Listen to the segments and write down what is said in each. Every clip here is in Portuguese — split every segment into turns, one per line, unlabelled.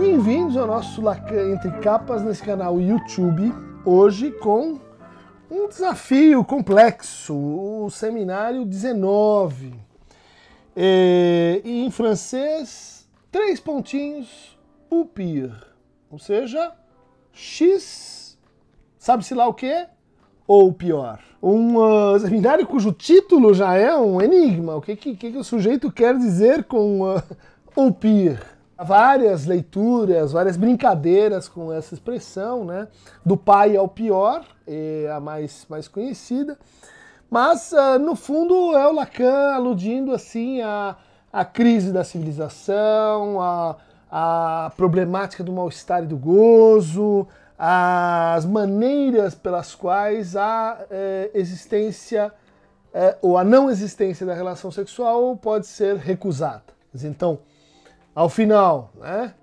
Bem-vindos ao nosso Lacan Entre Capas nesse canal YouTube, hoje com um desafio complexo, o seminário 19. E, é, e em francês, três pontinhos, o pir, ou seja, X, sabe-se lá o que, ou pior. Um uh, seminário cujo título já é um enigma, o que, que, que o sujeito quer dizer com uh, ah, ou pir várias leituras, várias brincadeiras com essa expressão, né? Do pai ao é pior, é a mais, mais conhecida. Mas, uh, no fundo, é o Lacan aludindo, assim, à, à crise da civilização, à, à problemática do mal-estar e do gozo, às maneiras pelas quais a é, existência é, ou a não existência da relação sexual pode ser recusada. Então, ao final, né?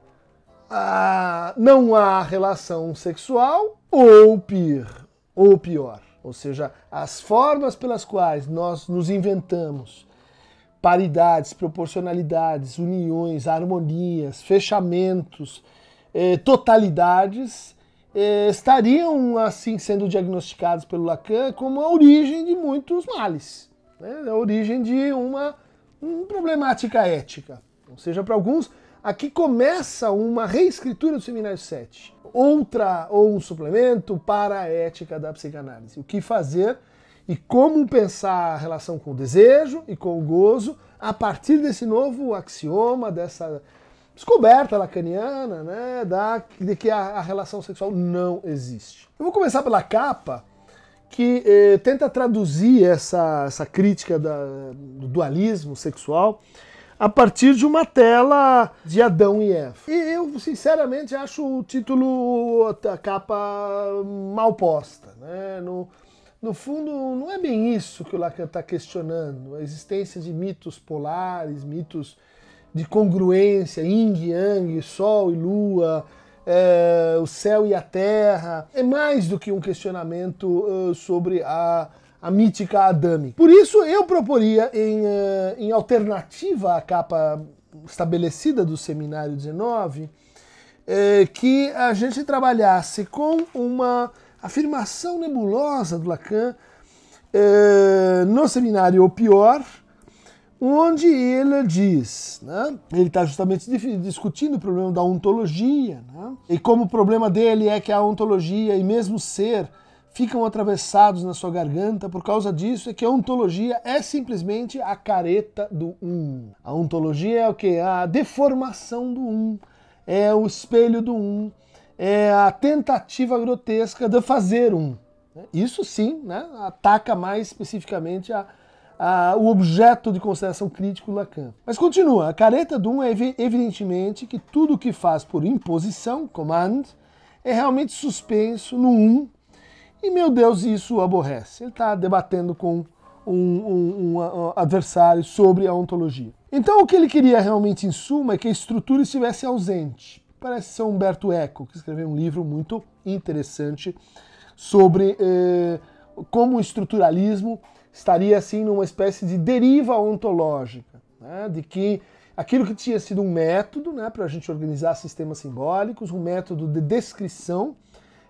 Ah, não há relação sexual ou pior, ou pior, ou seja, as formas pelas quais nós nos inventamos paridades, proporcionalidades, uniões, harmonias, fechamentos, eh, totalidades eh, estariam assim sendo diagnosticados pelo Lacan como a origem de muitos males, né? a origem de uma, uma problemática ética. Ou seja, para alguns, aqui começa uma reescritura do seminário 7. Outra ou um suplemento para a ética da psicanálise. O que fazer e como pensar a relação com o desejo e com o gozo a partir desse novo axioma, dessa descoberta lacaniana, né, da, de que a, a relação sexual não existe. Eu vou começar pela capa, que eh, tenta traduzir essa, essa crítica da, do dualismo sexual a partir de uma tela de Adão e Eva. E eu, sinceramente, acho o título, a capa mal posta. Né? No, no fundo, não é bem isso que o Lacan está questionando: a existência de mitos polares, mitos de congruência, yin e yang, sol e lua. É, o céu e a terra é mais do que um questionamento uh, sobre a a mítica Adami. Por isso, eu proporia, em, uh, em alternativa à capa estabelecida do Seminário 19, eh, que a gente trabalhasse com uma afirmação nebulosa do Lacan eh, no Seminário O Pior, onde ele diz, né, ele está justamente discutindo o problema da ontologia, né, e como o problema dele é que a ontologia e mesmo ser ficam atravessados na sua garganta por causa disso é que a ontologia é simplesmente a careta do um. A ontologia é o que? A deformação do um, é o espelho do um, é a tentativa grotesca de fazer um. Isso sim, né, ataca mais especificamente a, a, o objeto de consideração crítico Lacan. Mas continua, a careta do um é evidentemente que tudo o que faz por imposição, command, é realmente suspenso no um e meu Deus, isso o aborrece. Ele está debatendo com um, um, um, adversário sobre a ontologia. Então, o que ele queria realmente, em suma, é que a estrutura estivesse ausente. Parece ser Humberto Eco, que escreveu um livro muito interessante sobre eh, como o estruturalismo estaria, assim, numa espécie de deriva ontológica, né? de que aquilo que tinha sido um método né, para a gente organizar sistemas simbólicos, um método de descrição,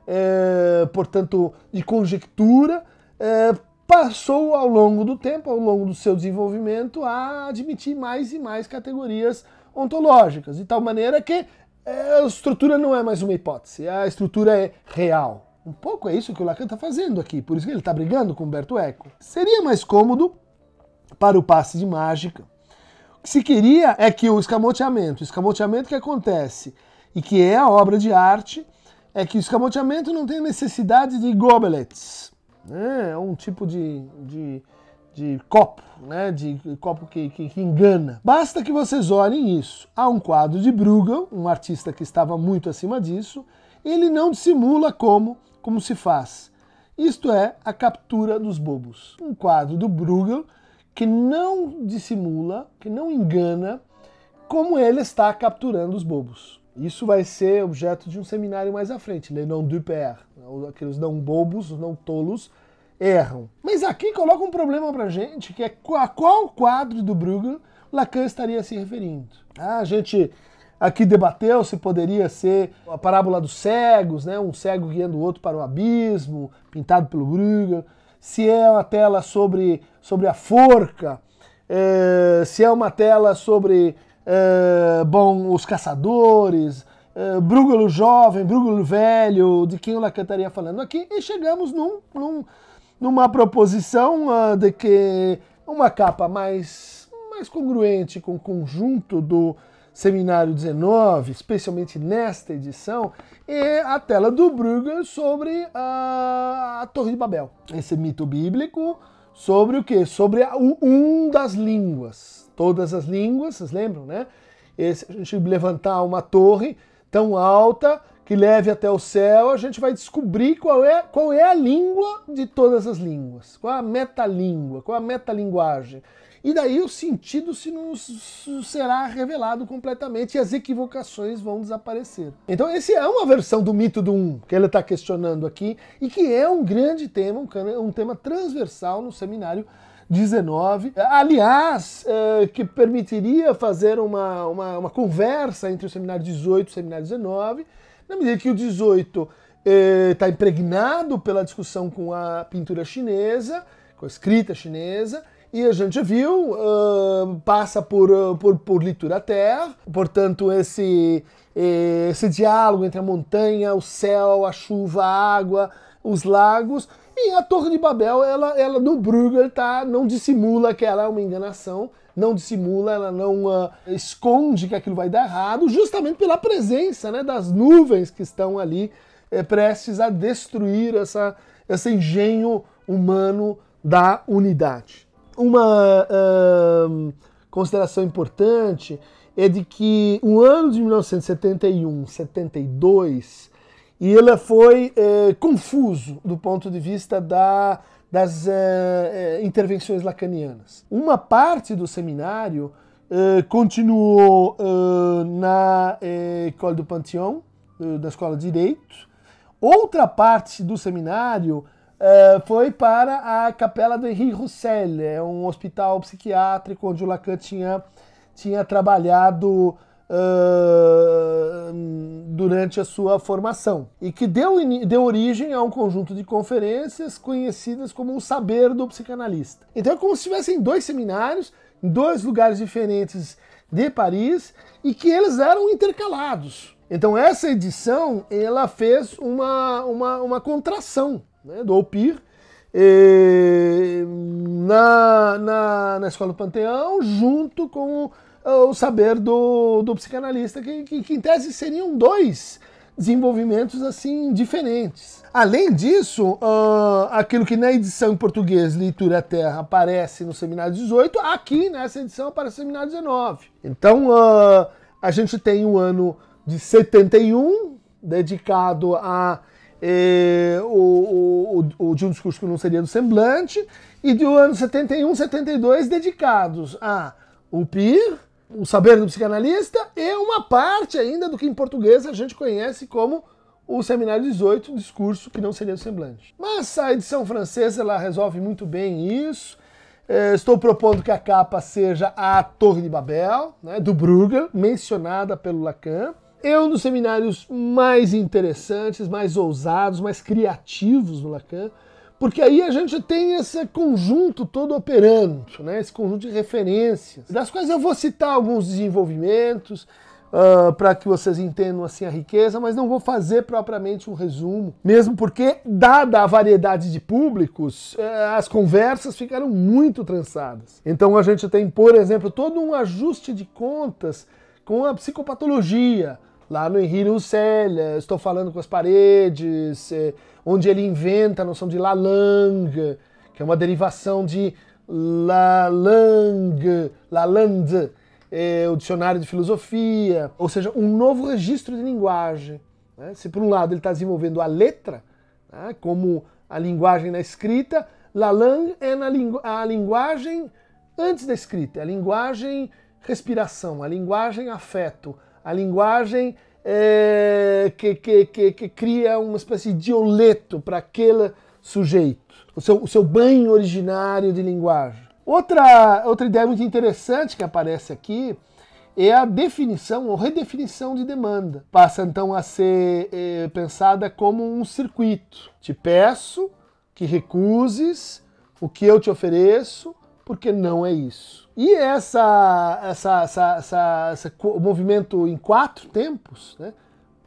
eh, portanto, de conjectura, eh, passou ao longo do tempo, ao longo do seu desenvolvimento, a admitir mais e mais categorias ontológicas, de tal maneira que eh, a estrutura não é mais uma hipótese, a estrutura é real. Um pouco é isso que o Lacan está fazendo aqui, por isso que ele está brigando com Humberto Eco. Seria mais cômodo para o passe de mágica. O que se queria é que o escamoteamento, o escamoteamento que acontece e que é a obra de arte, é que o escamoteamento não tem necessidade de gobelets, né? é um tipo de, de, de copo, né? de copo que, que, que, engana. Basta que vocês olhem isso. Há um quadro de Bruegel, um artista que estava muito acima disso, ele não dissimula como, como se faz. Isto é a captura dos bobos. Um quadro do Bruegel que não dissimula, que não engana como ele está capturando os bobos. Isso vai ser objeto de um seminário mais à frente, Le non du père. Né, aqueles não bobos, não tolos, erram. Mas aqui coloca um problema pra gente, que é a qual quadro do Bruegel Lacan estaria se referindo. Ah, a gente aqui debateu se poderia ser a parábola dos cegos, né? um cego guiando o outro para o abismo, pintado pelo Bruegel, se é uma tela sobre, sobre a forca, é, se é uma tela sobre eh, bom, Os Caçadores, uh, Brúgulo Jovem, Brúgulo Velho, de quem o Lacan estaria falando aqui, e chegamos num, num numa proposição uh, de que uma capa mais, mais congruente com o conjunto do Seminário 19, especialmente nesta edição, é a tela do Brugger sobre a, a Torre de Babel. Esse mito bíblico sobre o que? Sobre a, um das línguas. Todas as línguas, vocês lembram, né? Esse, a gente levantar uma torre tão alta que leve até o céu, a gente vai descobrir qual é, qual é a língua de todas as línguas, qual é a metalíngua, qual é a metalinguagem. E daí o sentido se nos será revelado completamente e as equivocações vão desaparecer. Então esse é uma versão do mito do um que ele está questionando aqui e que é um grande tema, um tema transversal no seminário 19, aliás, eh, que permitiria fazer uma, uma, uma, conversa entre o seminário 18 e o seminário 19, na medida que o 18 está eh, impregnado pela discussão com a pintura chinesa, com a escrita chinesa, e a gente viu, uh, passa por, por por, litura terra, portanto, esse, eh, esse diálogo entre a montanha, o céu, a chuva, a água, os lagos. E a Torre de Babel, ela, ela no Bruegel tá, não dissimula que ela é uma enganação, não dissimula, ela não uh, esconde que aquilo vai dar errado, justamente pela presença né, das nuvens que estão ali é, prestes a destruir essa, esse engenho humano da unidade uma uh, consideração importante é de que o ano de 1971, 72, e ele foi uh, confuso do ponto de vista da, das uh, intervenções lacanianas. Uma parte do seminário continuou na École do Pantheon, da Escola de Direito, outra parte do seminário Uh, foi para a capela do Henri Roussel, é um hospital psiquiátrico onde o Lacan tinha, tinha trabalhado uh, durante a sua formação e que deu, deu origem a um conjunto de conferências conhecidas como o saber do psicanalista. Então é como se tivessem dois seminários em dois lugares diferentes de Paris e que eles eram intercalados. Então essa edição ela fez uma, uma, uma contração né, do Alpir, e, na, na, na Escola do Panteão, junto com o saber do, do psicanalista, que, que, que, em tese seriam dois desenvolvimentos assim diferentes. Além disso, uh, aquilo que na edição em português Leitura Terra aparece no seminário 18, aqui nessa edição aparece no seminário 19. Então uh, a gente tem o um ano de 71 dedicado a é, o, o, o, de um discurso que não seria do semblante, e do ano 71, 72, dedicados a o PIR, o saber do psicanalista, e uma parte ainda do que em português a gente conhece como o Seminário 18, discurso que não seria do semblante. Mas a edição francesa ela resolve muito bem isso. É, estou propondo que a capa seja a Torre de Babel, né, do Bruegel, mencionada pelo Lacan. Eu, nos seminários mais interessantes, mais ousados, mais criativos no Lacan, porque aí a gente tem esse conjunto todo operando, né? esse conjunto de referências, das quais eu vou citar alguns desenvolvimentos uh, para que vocês entendam assim a riqueza, mas não vou fazer propriamente um resumo, mesmo porque, dada a variedade de públicos, uh, as conversas ficaram muito trançadas. Então a gente tem, por exemplo, todo um ajuste de contas com a psicopatologia, Lá no Henri Roussel, eh, Estou Falando com as Paredes, eh, onde ele inventa a noção de La Langue, que é uma derivação de La Langue, La Lande, é, o Dicionário de Filosofia, ou seja, um novo registro de linguagem. Né? Se por um lado ele está desenvolvendo a letra, né? como a linguagem na escrita, La Langue é na lingu a linguagem antes da escrita, é a linguagem respiração, a linguagem afeto, a linguagem é, que, que, que, que, cria uma espécie de oleto para aquele sujeito, o seu, o seu banho originário de linguagem. Outra, outra ideia muito interessante que aparece aqui é a definição ou redefinição de demanda. Passa então a ser é, pensada como um circuito. Te peço que recuses o que eu te ofereço porque não é isso. E essa, essa, essa, essa, essa movimento em quatro tempos, né?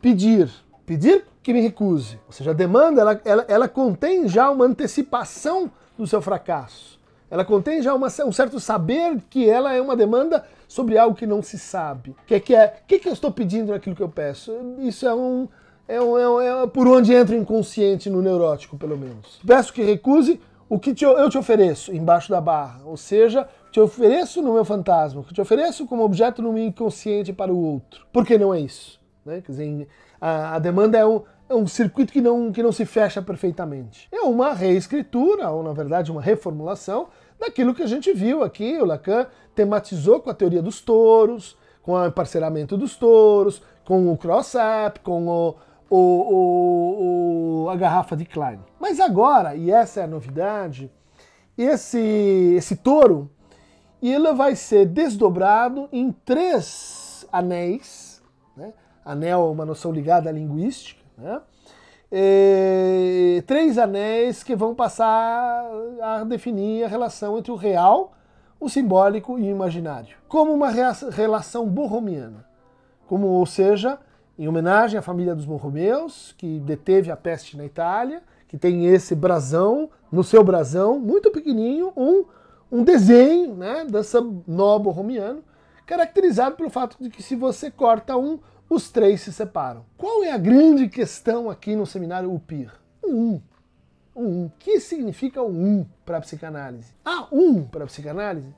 pedir, pedir que me recuse, ou seja, a demanda ela, ela, ela contém já uma antecipação do seu fracasso. Ela contém já uma, um certo saber que ela é uma demanda sobre algo que não se sabe. O que, que é? O é, que, que eu estou pedindo naquilo que eu peço? Isso é um, é, um, é, um, é por onde entra o inconsciente no neurótico, pelo menos. Peço que recuse, o que te, eu te ofereço embaixo da barra, ou seja, te ofereço no meu fantasma, que te ofereço como objeto no meu inconsciente para o outro. Por que não é isso? Né? Quer dizer, a, a demanda é um, é um circuito que não, que não se fecha perfeitamente. É uma reescritura, ou na verdade uma reformulação, daquilo que a gente viu aqui. O Lacan tematizou com a teoria dos touros, com o emparceramento dos touros, com o cross-up, com o, o, o, o, a garrafa de Klein. Mas agora, e essa é a novidade, esse, esse touro ele vai ser desdobrado em três anéis. Né? Anel é uma noção ligada à linguística. Né? É, três anéis que vão passar a definir a relação entre o real, o simbólico e o imaginário, como uma relação borromiana, como ou seja, em homenagem à família dos Borromeus, que deteve a peste na Itália, que tem esse brasão, no seu brasão, muito pequenininho, um, um desenho né, dessa nó borromiano, caracterizado pelo fato de que se você corta um, os três se separam. Qual é a grande questão aqui no seminário UPIR? Um. Um. O que significa o um para a psicanálise? Ah, um para a psicanálise?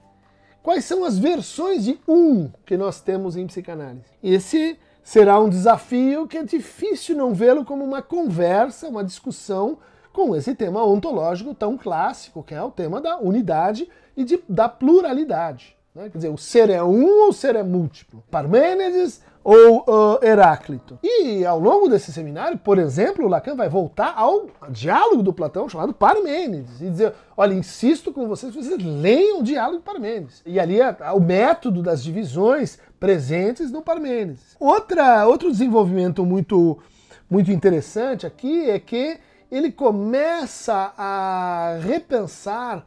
Quais são as versões de um que nós temos em psicanálise? Esse Será um desafio que é difícil não vê-lo como uma conversa, uma discussão com esse tema ontológico tão clássico, que é o tema da unidade e de, da pluralidade. Né? Quer dizer, o ser é um ou o ser é múltiplo? Parmênides ou uh, Heráclito? E ao longo desse seminário, por exemplo, Lacan vai voltar ao diálogo do Platão chamado Parmênides e dizer: olha, insisto com vocês, vocês leiam o diálogo de Parmênides. E ali é, é o método das divisões presentes no Parmênides. Outra, outro desenvolvimento muito, muito interessante aqui é que ele começa a repensar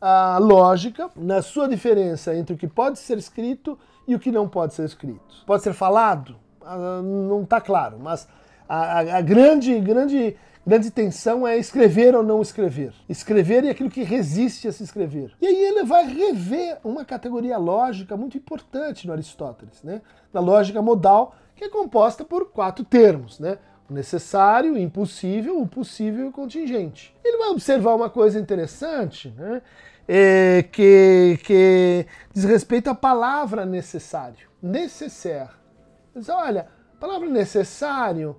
a lógica na sua diferença entre o que pode ser escrito e o que não pode ser escrito. Pode ser falado? Ah, não está claro, mas a, a, a, grande, grande, grande tensão é escrever ou não escrever. Escrever e é aquilo que resiste a se escrever. E aí ele vai rever uma categoria lógica muito importante no Aristóteles, né? Na lógica modal, que é composta por quatro termos, né? O necessário, o impossível, o possível e o contingente. Ele vai observar uma coisa interessante, né? É, que, que diz respeito à palavra necessário. Necessaire. diz, olha, a palavra necessário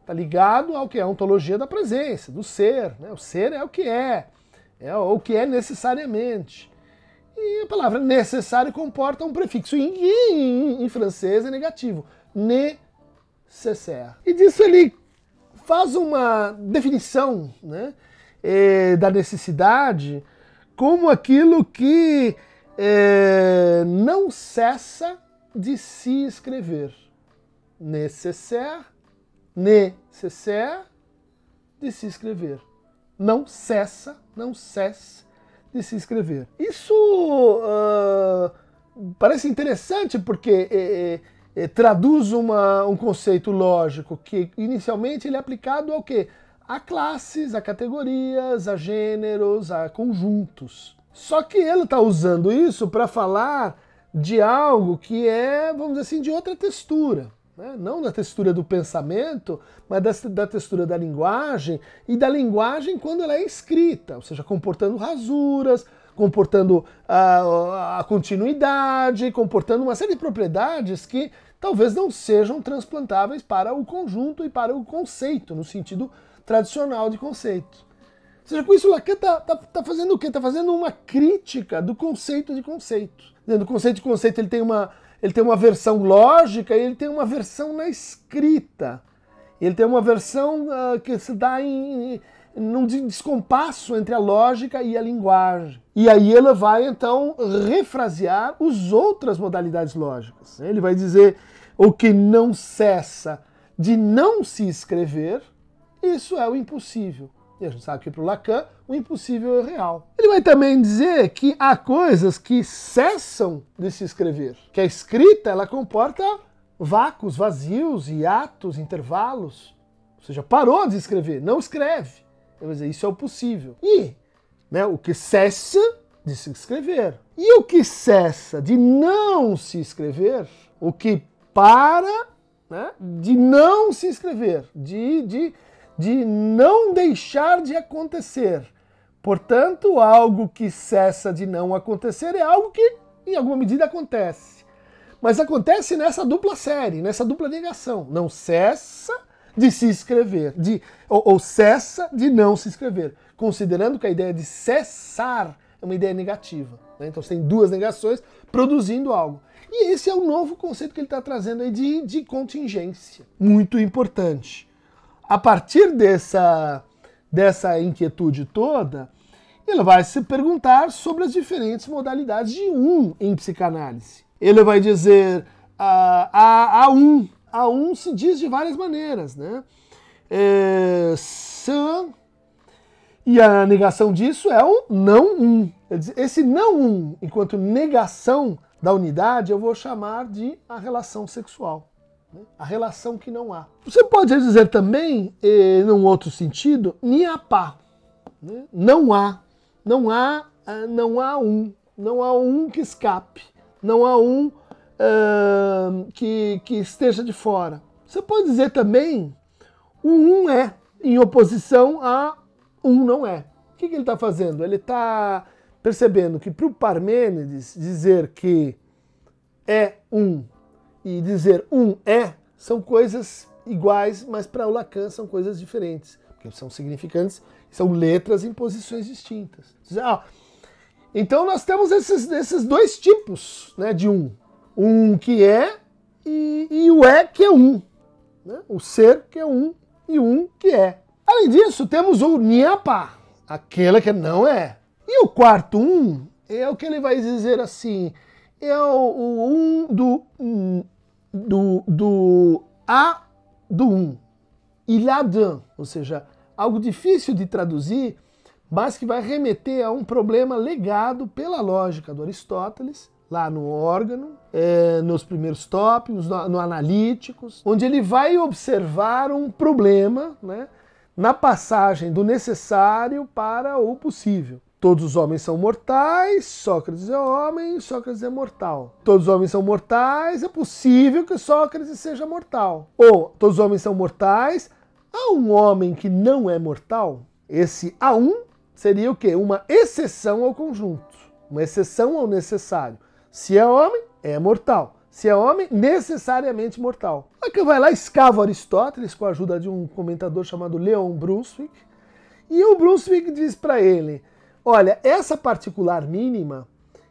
está ligado ao que é a ontologia da presença, do ser. Né? O ser é o que é, é o que é necessariamente. E a palavra necessário comporta um prefixo em, em, em francês é negativo. Ne CCR. E disso ele faz uma definição né, eh, da necessidade como aquilo que eh, não cessa de se escrever. Necessaire, necessaire de se escrever. Não cessa, não cessa de se escrever. Isso uh, parece interessante porque eh, eh, traduz uma, um conceito lógico que inicialmente ele é aplicado ao quê? A classes, a categorias, a gêneros, a conjuntos. Só que ele está usando isso para falar de algo que é, vamos dizer assim, de outra textura. Né? Não da textura do pensamento, mas da, da textura da linguagem e da linguagem quando ela é escrita, ou seja, comportando rasuras, comportando a, a continuidade, comportando uma série de propriedades que talvez não sejam transplantáveis para o conjunto e para o conceito, no sentido tradicional de conceito. Ou seja, com isso Lacan está tá, tá fazendo o quê? Está fazendo uma crítica do conceito de conceito. O conceito de conceito ele tem, uma, ele tem uma versão lógica e ele tem uma versão na escrita. Ele tem uma versão uh, que se dá em, num descompasso entre a lógica e a linguagem. E aí ela vai então refrasear as outras modalidades lógicas. Ele vai dizer o que não cessa de não se escrever, isso é o impossível. E a gente sabe que para o Lacan o impossível é o real. Ele vai também dizer que há coisas que cessam de se escrever, que a escrita ela comporta vácuos, vazios, hiatos, intervalos. Ou seja, parou de escrever, não escreve dizer, isso é o possível. E né, o que cessa de se inscrever. E o que cessa de não se inscrever, o que para né, de não se inscrever, de, de, de não deixar de acontecer. Portanto, algo que cessa de não acontecer é algo que, em alguma medida, acontece. Mas acontece nessa dupla série, nessa dupla negação. Não cessa de se inscrever, de, ou, ou cessa de não se inscrever, considerando que a ideia de cessar é uma ideia negativa. Né? Então você tem duas negações produzindo algo. E esse é o novo conceito que ele está trazendo aí de, de contingência. Muito importante. A partir dessa, dessa inquietude toda, ele vai se perguntar sobre as diferentes modalidades de um em psicanálise. Ele vai dizer há ah, a, a um a um se diz de várias maneiras, né? É, san, e a negação disso é o não um. Esse não um, enquanto negação da unidade, eu vou chamar de a relação sexual. Né? A relação que não há. Você pode dizer também, eh, num outro sentido, niapá. Né? Não há. Não há, ah, não há um. Não há um que escape. Não há um uh, que, que esteja de fora. Você pode dizer também o um é em oposição a um não é. O que, que ele está fazendo? Ele está percebendo que para o Parmênides dizer que é um e dizer um é são coisas iguais, mas para o Lacan são coisas diferentes, porque são significantes, são letras em posições distintas. Ah, então nós temos esses, esses dois tipos né, de um um que é e, e o é que é um. Né? O ser que é um e um que é. Além disso, temos o niapa, aquele que não é. E o quarto um é o que ele vai dizer assim, é o, o um do, do, do a do um. Iladã, ou seja, algo difícil de traduzir, mas que vai remeter a um problema legado pela lógica do Aristóteles lá no órgão, é, nos primeiros tópicos, no, no analíticos, onde ele vai observar um problema né, na passagem do necessário para o possível. Todos os homens são mortais, Sócrates é homem, Sócrates é mortal. Todos os homens são mortais, é possível que Sócrates seja mortal. Ou todos os homens são mortais, há um homem que não é mortal? Esse a um seria o quê? Uma exceção ao conjunto, uma exceção ao necessário. Se é homem, é mortal. Se é homem, necessariamente mortal. Aqui vai lá, escava Aristóteles com a ajuda de um comentador chamado Leon Brunswick. E o Brunswick diz para ele: olha, essa particular mínima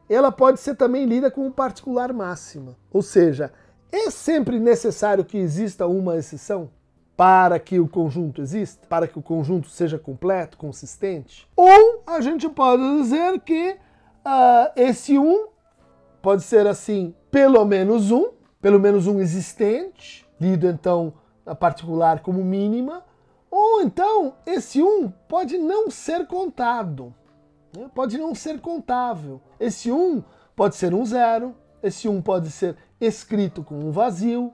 ela pode ser também lida como particular máxima. Ou seja, é sempre necessário que exista uma exceção para que o conjunto exista, para que o conjunto seja completo, consistente? Ou a gente pode dizer que uh, esse um pode ser assim, pelo menos um, pelo menos um existente, lido então a particular como mínima, ou então esse um pode não ser contado, né? pode não ser contável. Esse um pode ser um zero, esse um pode ser escrito com um vazio,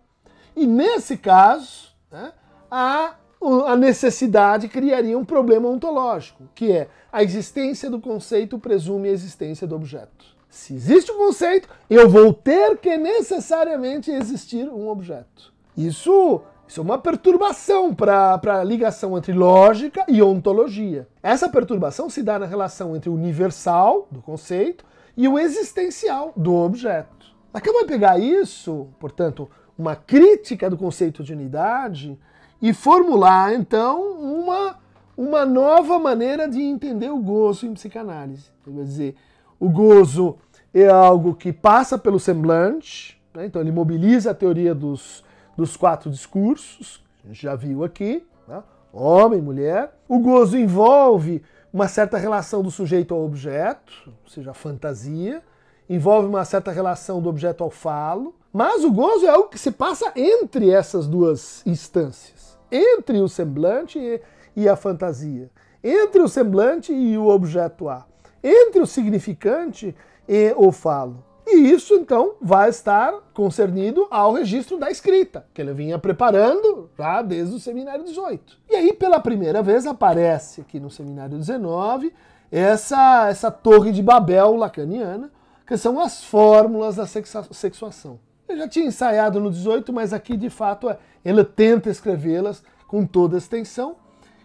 e nesse caso, né, a necessidade criaria um problema ontológico, que é a existência do conceito presume a existência do objeto. Se existe um conceito, eu vou ter que necessariamente existir um objeto. Isso, isso é uma perturbação para a ligação entre lógica e ontologia. Essa perturbação se dá na relação entre o universal, do conceito, e o existencial, do objeto. Lacan vai é pegar isso, portanto, uma crítica do conceito de unidade, e formular, então, uma, uma nova maneira de entender o gozo em psicanálise. Ele dizer o gozo é algo que passa pelo semblante, né? então ele mobiliza a teoria dos, dos quatro discursos, a gente já viu aqui, né? homem, mulher. O gozo envolve uma certa relação do sujeito ao objeto, ou seja, a fantasia, envolve uma certa relação do objeto ao falo, mas o gozo é algo que se passa entre essas duas instâncias, entre o semblante e a fantasia, entre o semblante e o objeto A entre o significante e o falo. E isso, então, vai estar concernido ao registro da escrita, que ele vinha preparando já desde o seminário 18. E aí, pela primeira vez, aparece aqui no seminário 19 essa, essa torre de Babel lacaniana, que são as fórmulas da sexuação. Eu já tinha ensaiado no 18, mas aqui, de fato, é, ele tenta escrevê-las com toda a extensão.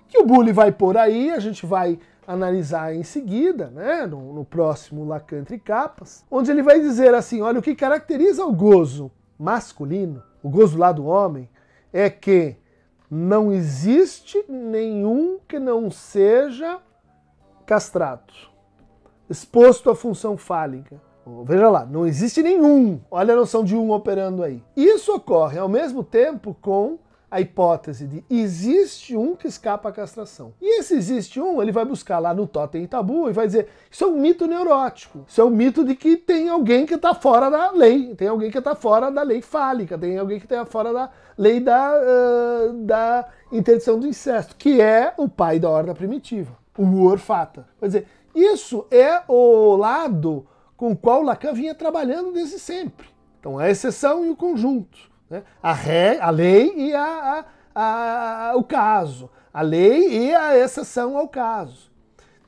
Que o Bully vai por aí, a gente vai analisar em seguida, né, no, no próximo Lacan entre capas, onde ele vai dizer assim, olha, o que caracteriza o gozo masculino, o gozo lá do homem, é que não existe nenhum que não seja castrado, exposto à função fálica. Veja lá, não existe nenhum. Olha a noção de um operando aí. Isso ocorre ao mesmo tempo com a hipótese de existe um que escapa à castração. E esse existe um, ele vai buscar lá no Totem e Tabu e vai dizer: isso é um mito neurótico, isso é um mito de que tem alguém que está fora da lei, tem alguém que está fora da lei fálica, tem alguém que está fora da lei da, uh, da interdição do incesto, que é o pai da horda primitiva, o orfata. Vai dizer, isso é o lado com o qual Lacan vinha trabalhando desde sempre. Então, a exceção e o conjunto. Né? A, ré, a lei e a, a, a, o caso. A lei e a exceção ao caso.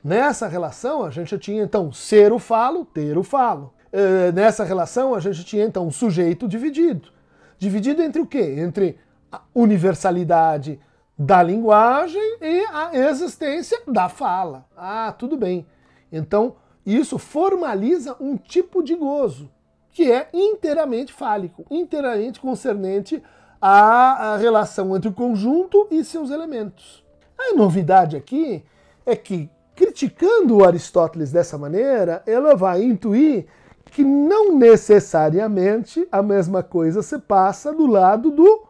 Nessa relação, a gente tinha então ser o falo, ter o falo. Eh, nessa relação, a gente tinha então sujeito dividido. Dividido entre o quê? Entre a universalidade da linguagem e a existência da fala. Ah, tudo bem. Então, isso formaliza um tipo de gozo que é inteiramente fálico, inteiramente concernente à, à relação entre o conjunto e seus elementos. A novidade aqui é que, criticando Aristóteles dessa maneira, ela vai intuir que não necessariamente a mesma coisa se passa do lado do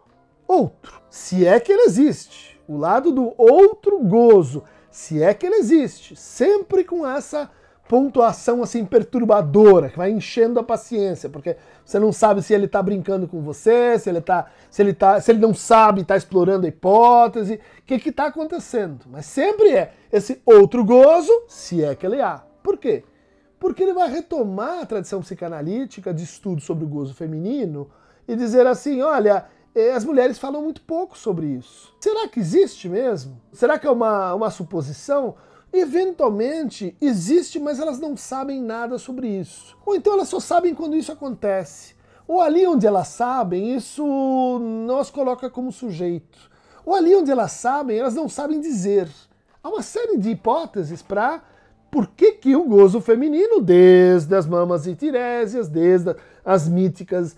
outro, se é que ele existe. O lado do outro gozo, se é que ele existe, sempre com essa pontuação assim perturbadora, que vai enchendo a paciência, porque você não sabe se ele está brincando com você, se ele tá, se ele tá, se ele não sabe, está explorando a hipótese, o que que tá acontecendo? Mas sempre é esse outro gozo, se é que ele há. Por quê? Porque ele vai retomar a tradição psicanalítica de estudo sobre o gozo feminino e dizer assim, olha, eh, as mulheres falam muito pouco sobre isso. Será que existe mesmo? Será que é uma, uma suposição? Eventualmente existe, mas elas não sabem nada sobre isso. Ou então elas só sabem quando isso acontece. Ou ali onde elas sabem, isso nós coloca como sujeito. Ou ali onde elas sabem, elas não sabem dizer. Há uma série de hipóteses para por que, que o gozo feminino, desde as mamas e tirésias, desde as míticas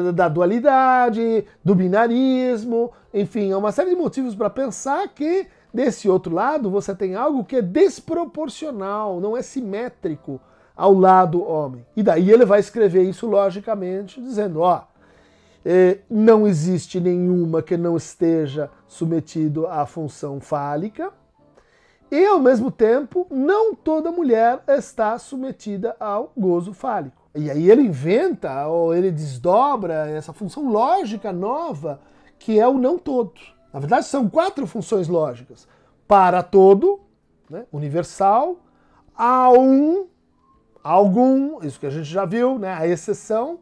uh, da dualidade, do binarismo, enfim, há uma série de motivos para pensar que Desse outro lado, você tem algo que é desproporcional, não é simétrico ao lado homem. E daí ele vai escrever isso logicamente, dizendo: ó, é, não existe nenhuma que não esteja submetido à função fálica. E ao mesmo tempo, não toda mulher está submetida ao gozo fálico. E aí ele inventa ou ele desdobra essa função lógica nova que é o não todo. Na verdade, são quatro funções lógicas: para todo, né, universal, a um, algum, isso que a gente já viu, né, a exceção,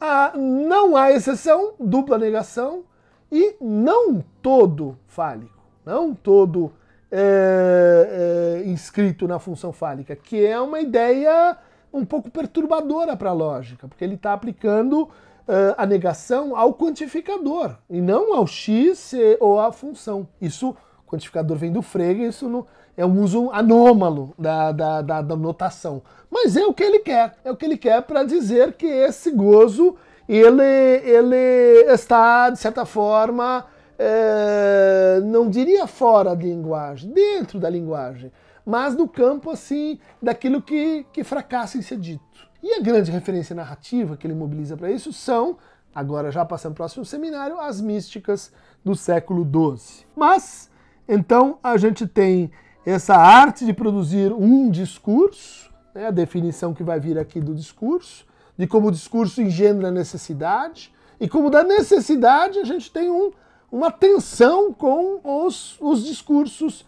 a não há exceção, dupla negação, e não todo fálico, não todo é, é, inscrito na função fálica, que é uma ideia um pouco perturbadora para a lógica, porque ele está aplicando ah, a negação ao quantificador e não ao x ou à função. Isso, quantificador vem do Frege, isso não, é um uso anômalo da, da, da, da notação. Mas é o que ele quer, é o que ele quer para dizer que esse gozo ele, ele está, de certa forma, é, não diria fora da linguagem, dentro da linguagem, mas no campo assim daquilo que, que fracassa em ser dito. E a grande referência narrativa que ele mobiliza para isso são, agora já passando para o próximo seminário, as místicas do século XII. Mas, então, a gente tem essa arte de produzir um discurso, né, a definição que vai vir aqui do discurso, de como o discurso engendra necessidade, e como da necessidade a gente tem um, uma tensão com os, os discursos,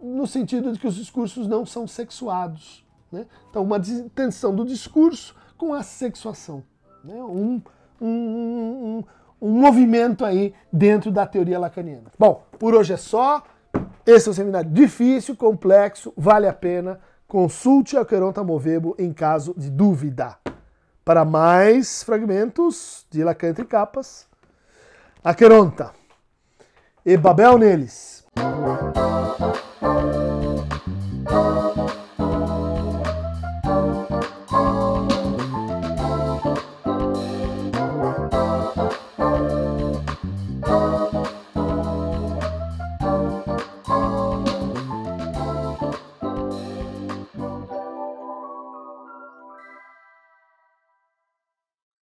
no sentido de que os discursos não são sexuados. Né? Então, uma tensão do discurso com a sexuação. Né? Um, um, um, um movimento aí dentro da teoria lacaniana. Bom, por hoje é só. Esse é um seminário difícil, complexo, vale a pena. Consulte a Queronta Movebo em caso de dúvida. Para mais fragmentos de Lacan entre capas, a Queronta e Babel neles.